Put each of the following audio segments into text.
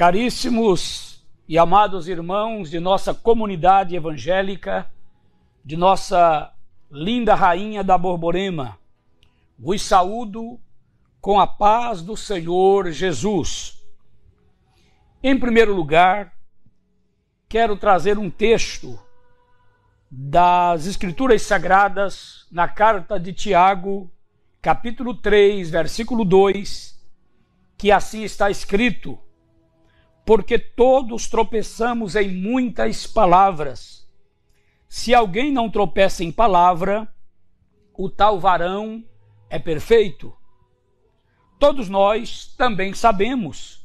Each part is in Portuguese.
Caríssimos e amados irmãos de nossa comunidade evangélica, de nossa linda rainha da Borborema, vos saúdo com a paz do Senhor Jesus. Em primeiro lugar, quero trazer um texto das Escrituras Sagradas na carta de Tiago, capítulo 3, versículo 2, que assim está escrito porque todos tropeçamos em muitas palavras. Se alguém não tropeça em palavra, o tal varão é perfeito. Todos nós também sabemos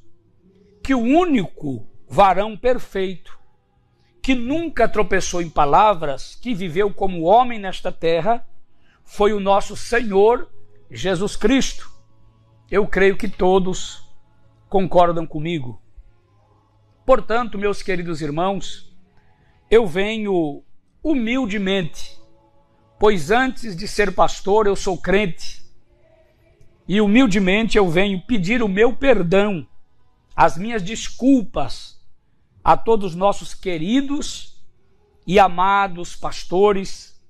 que o único varão perfeito, que nunca tropeçou em palavras, que viveu como homem nesta terra, foi o nosso Senhor Jesus Cristo. Eu creio que todos concordam comigo. Portanto, meus queridos irmãos, eu venho humildemente, pois antes de ser pastor eu sou crente, e humildemente eu venho pedir o meu perdão, as minhas desculpas a todos nossos queridos e amados pastores,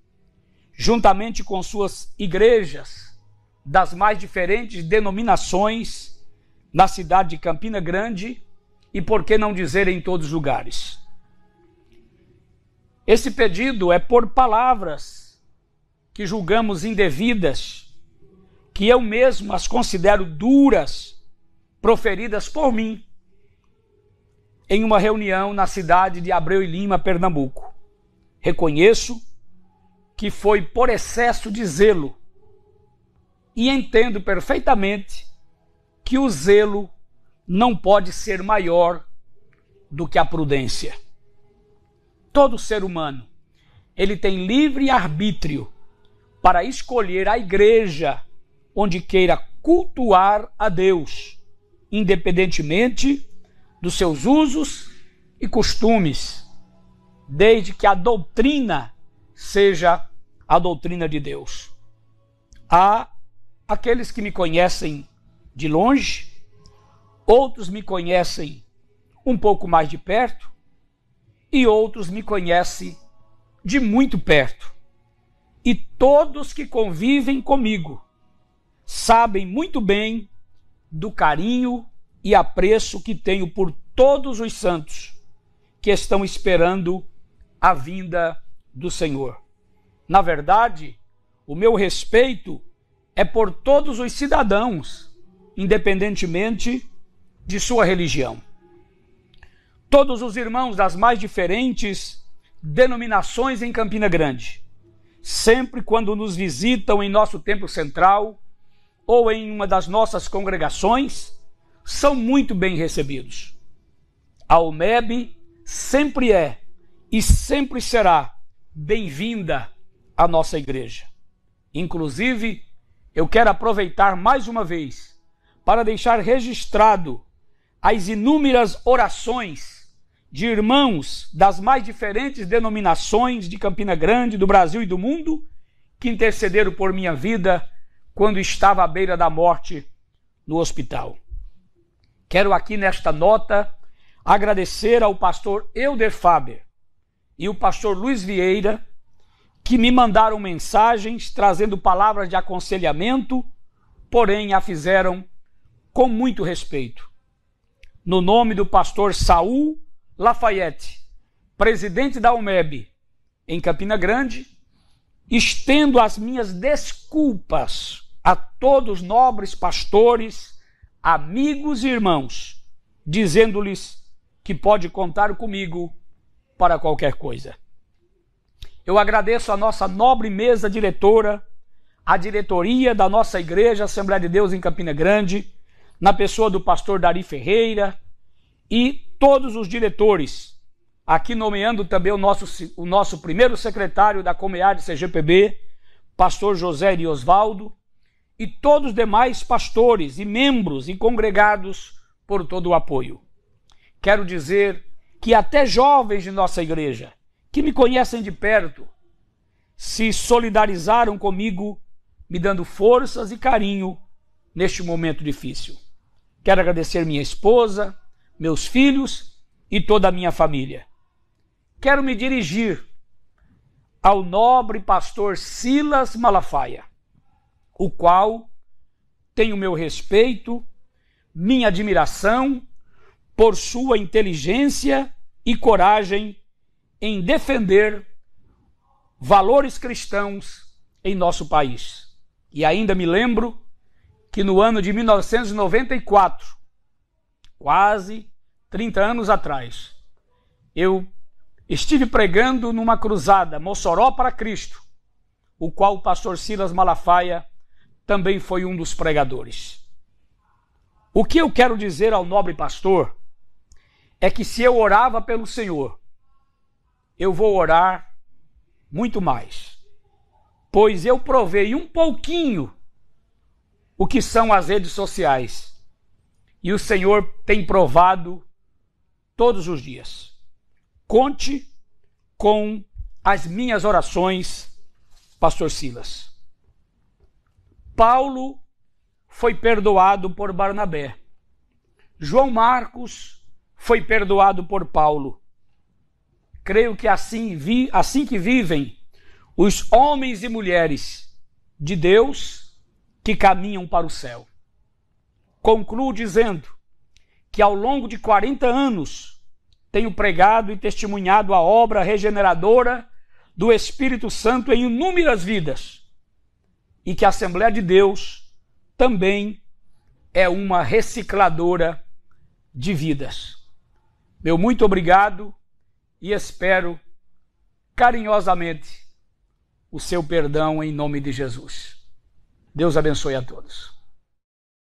juntamente com suas igrejas das mais diferentes denominações na cidade de Campina Grande e por que não dizer em todos os lugares? Esse pedido é por palavras que julgamos indevidas, que eu mesmo as considero duras, proferidas por mim em uma reunião na cidade de Abreu e Lima, Pernambuco. Reconheço que foi por excesso de zelo e entendo perfeitamente que o zelo não pode ser maior do que a prudência. Todo ser humano, ele tem livre arbítrio para escolher a igreja onde queira cultuar a Deus, independentemente dos seus usos e costumes, desde que a doutrina seja a doutrina de Deus. Há aqueles que me conhecem de longe Outros me conhecem um pouco mais de perto e outros me conhecem de muito perto. E todos que convivem comigo sabem muito bem do carinho e apreço que tenho por todos os santos que estão esperando a vinda do Senhor. Na verdade, o meu respeito é por todos os cidadãos, independentemente de sua religião. Todos os irmãos das mais diferentes denominações em Campina Grande, sempre quando nos visitam em nosso templo central ou em uma das nossas congregações, são muito bem recebidos. A UMEB sempre é e sempre será bem-vinda à nossa igreja. Inclusive, eu quero aproveitar mais uma vez para deixar registrado as inúmeras orações de irmãos das mais diferentes denominações de Campina Grande, do Brasil e do mundo, que intercederam por minha vida quando estava à beira da morte no hospital. Quero aqui nesta nota agradecer ao pastor Euder Faber e o pastor Luiz Vieira que me mandaram mensagens trazendo palavras de aconselhamento, porém a fizeram com muito respeito no nome do pastor Saul Lafayette, presidente da UMEB, em Campina Grande, estendo as minhas desculpas a todos nobres pastores, amigos e irmãos, dizendo-lhes que pode contar comigo para qualquer coisa. Eu agradeço a nossa nobre mesa diretora, a diretoria da nossa igreja Assembleia de Deus em Campina Grande, na pessoa do pastor Dari Ferreira e todos os diretores, aqui nomeando também o nosso, o nosso primeiro secretário da Comeade CGPB, pastor José de Osvaldo, e todos os demais pastores e membros e congregados por todo o apoio. Quero dizer que até jovens de nossa igreja, que me conhecem de perto, se solidarizaram comigo, me dando forças e carinho neste momento difícil. Quero agradecer minha esposa, meus filhos e toda a minha família. Quero me dirigir ao nobre pastor Silas Malafaia, o qual tem o meu respeito, minha admiração por sua inteligência e coragem em defender valores cristãos em nosso país. E ainda me lembro que no ano de 1994, quase 30 anos atrás, eu estive pregando numa cruzada Mossoró para Cristo, o qual o pastor Silas Malafaia também foi um dos pregadores. O que eu quero dizer ao nobre pastor é que se eu orava pelo Senhor, eu vou orar muito mais, pois eu provei um pouquinho o que são as redes sociais. E o Senhor tem provado todos os dias. Conte com as minhas orações, Pastor Silas. Paulo foi perdoado por Barnabé. João Marcos foi perdoado por Paulo. Creio que assim, vi, assim que vivem os homens e mulheres de Deus que caminham para o céu. Concluo dizendo que ao longo de 40 anos tenho pregado e testemunhado a obra regeneradora do Espírito Santo em inúmeras vidas e que a Assembleia de Deus também é uma recicladora de vidas. Meu muito obrigado e espero carinhosamente o seu perdão em nome de Jesus. Deus abençoe a todos.